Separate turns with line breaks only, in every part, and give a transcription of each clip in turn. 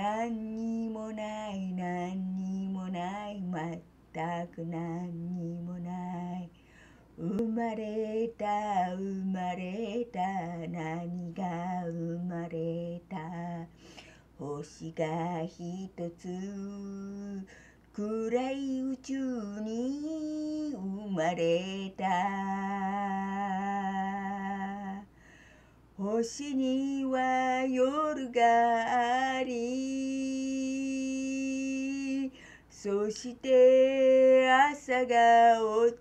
何にもない何にもない全く何にもない生まれた生まれた何が生まれた星が一つ暗い宇宙に生まれた星には夜がありそして朝が訪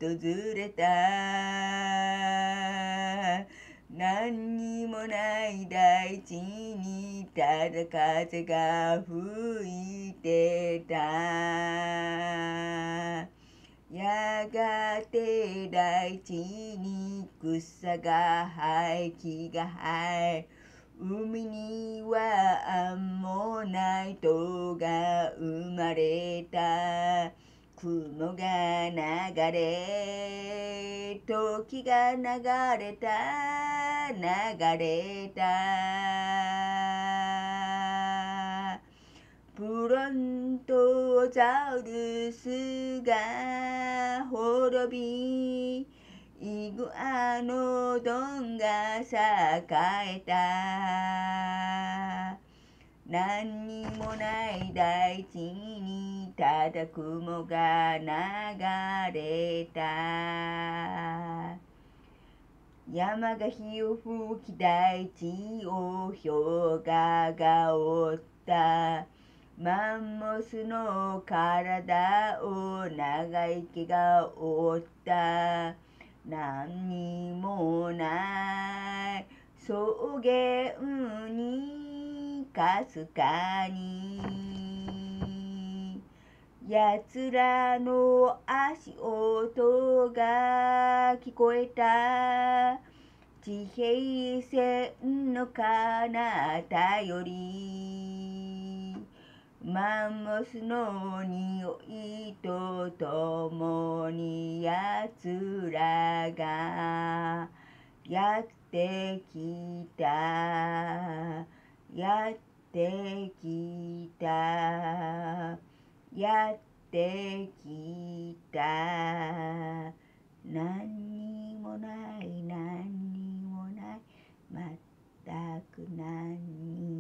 れた何にもない大地にただ風が吹いてたやがて大地に草が生え木が生え海にはアンモナイトが生まれた雲が流れ時が流れた流れたプロンザウルスが滅びイグアノドンが栄えた何にもない大地にただ雲が流れた山が火を吹き大地を氷河が覆ったマンモスの体を長生きが負った何にもない草原にかすかにやつらの足音が聞こえた地平線の彼方よりマンモスの匂いとともにやつらがやってきたやってきたやってきた何にもない何にもないまったく何にもない